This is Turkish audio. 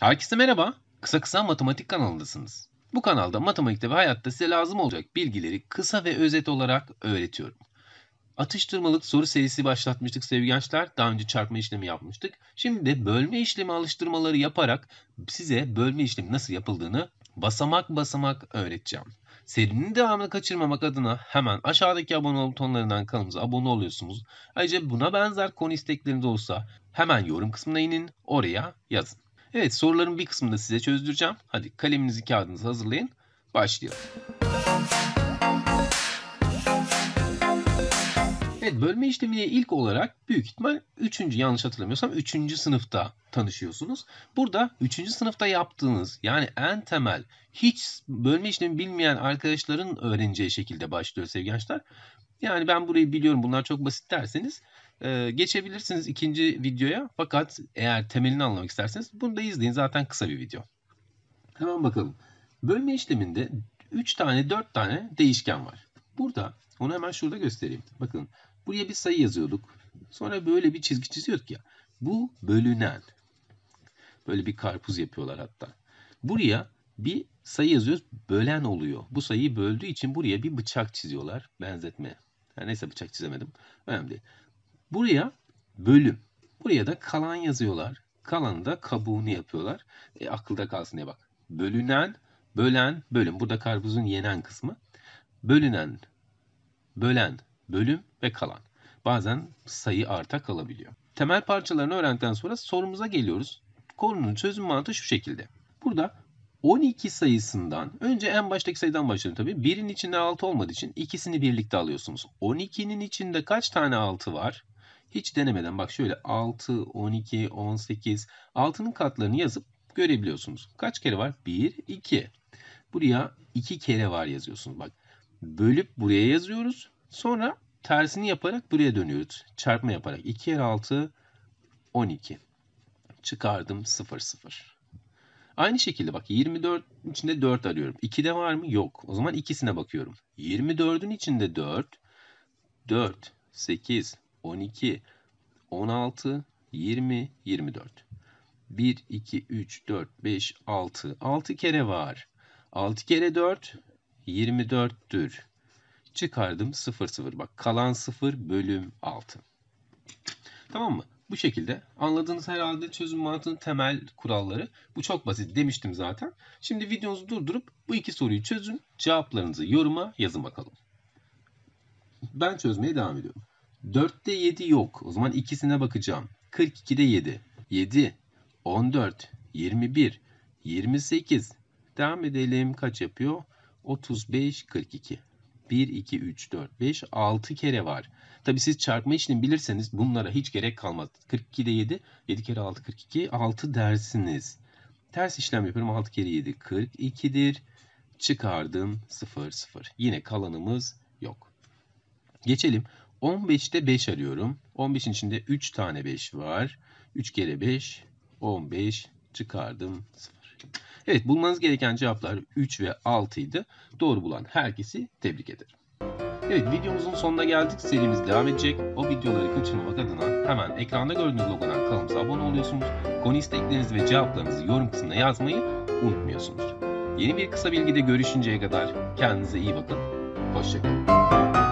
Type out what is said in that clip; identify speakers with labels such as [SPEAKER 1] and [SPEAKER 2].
[SPEAKER 1] Herkese merhaba. Kısa Kısa Matematik kanalındasınız. Bu kanalda matematikte ve hayatta size lazım olacak bilgileri kısa ve özet olarak öğretiyorum. Atıştırmalık soru serisi başlatmıştık sevgili gençler. Daha önce çarpma işlemi yapmıştık. Şimdi de bölme işlemi alıştırmaları yaparak size bölme işlemi nasıl yapıldığını basamak basamak öğreteceğim. Serinin devamını kaçırmamak adına hemen aşağıdaki abone ol butonlarından kanalımıza abone oluyorsunuz. Ayrıca buna benzer konu istekleriniz olsa hemen yorum kısmına inin oraya yazın. Evet soruların bir kısmını da size çözdüreceğim. Hadi kaleminizi kağıdınızı hazırlayın. Başlayalım. Evet bölme işlemiyle ilk olarak büyük ihtimal 3. yanlış hatırlamıyorsam 3. sınıfta tanışıyorsunuz. Burada 3. sınıfta yaptığınız yani en temel hiç bölme işlemi bilmeyen arkadaşların öğreneceği şekilde başlıyor sevgili gençler. Yani ben burayı biliyorum bunlar çok basit derseniz ee, geçebilirsiniz ikinci videoya fakat eğer temelini anlamak isterseniz bunu da izleyin zaten kısa bir video. Hemen bakalım. Bölme işleminde 3 tane 4 tane değişken var. Burada onu hemen şurada göstereyim. Bakın buraya bir sayı yazıyorduk. Sonra böyle bir çizgi çiziyorduk ya. Bu bölünen. Böyle bir karpuz yapıyorlar hatta. Buraya bir sayı yazıyoruz. Bölen oluyor. Bu sayıyı böldüğü için buraya bir bıçak çiziyorlar. Benzetme. yani neyse bıçak çizemedim. Önemli değil. Buraya bölüm. Buraya da kalan yazıyorlar. Kalanı da kabuğunu yapıyorlar. E, akılda kalsın diye bak. Bölünen, bölen, bölüm. Burada karpuzun yenen kısmı. Bölünen, bölen, bölüm ve kalan. Bazen sayı arta kalabiliyor. Temel parçalarını öğrendikten sonra sorumuza geliyoruz. Konunun çözüm mantığı şu şekilde. Burada 12 sayısından önce en baştaki sayıdan başlayalım tabii. Birin içinde 6 olmadığı için ikisini birlikte alıyorsunuz. 12'nin içinde kaç tane 6 var? hiç denemeden bak şöyle 6, 12, 18 6'nın katlarını yazıp görebiliyorsunuz. Kaç kere var? 1, 2. Buraya 2 kere var yazıyorsunuz bak. Bölüp buraya yazıyoruz. Sonra tersini yaparak buraya dönüyoruz. Çarpma yaparak. 2 kere 6 12. Çıkardım 0 0. Aynı şekilde bak 24 içinde 4 arıyorum. 2 de var mı? Yok. O zaman ikisine bakıyorum. 24'ün içinde 4 4 8 12, 16, 20, 24. 1, 2, 3, 4, 5, 6. 6 kere var. 6 kere 4, 24'tür. Çıkardım 0, 0. Bak kalan 0 bölüm 6. Tamam mı? Bu şekilde anladığınız herhalde çözüm mantığının temel kuralları. Bu çok basit demiştim zaten. Şimdi videonuzu durdurup bu iki soruyu çözün. Cevaplarınızı yoruma yazın bakalım. Ben çözmeye devam ediyorum. 4'te 7 yok. O zaman ikisine bakacağım. 42'de 7. 7, 14, 21, 28. Devam edelim. Kaç yapıyor? 35, 42. 1, 2, 3, 4, 5, 6 kere var. Tabii siz çarpma işini bilirseniz bunlara hiç gerek kalmaz. 42'de 7, 7 kere 6, 42, 6 dersiniz. Ters işlem yapıyorum. 6 kere 7, 42'dir. Çıkardım 0, 0. Yine kalanımız yok. Geçelim 15'te 5 arıyorum. 15'in içinde 3 tane 5 var. 3 kere 5 15 çıkardım 0. Evet bulmanız gereken cevaplar 3 ve 6 idi. Doğru bulan herkesi tebrik ederim. Evet videomuzun sonuna geldik. Serimiz devam edecek. O videoları kaçırmamak adına hemen ekranda gördüğünüz logodan kanalımıza abone oluyorsunuz. Konu isteklerinizi ve cevaplarınızı yorum kısmına yazmayı unutmuyorsunuz. Yeni bir kısa bilgide görüşünceye kadar kendinize iyi bakın. Hoşçakalın.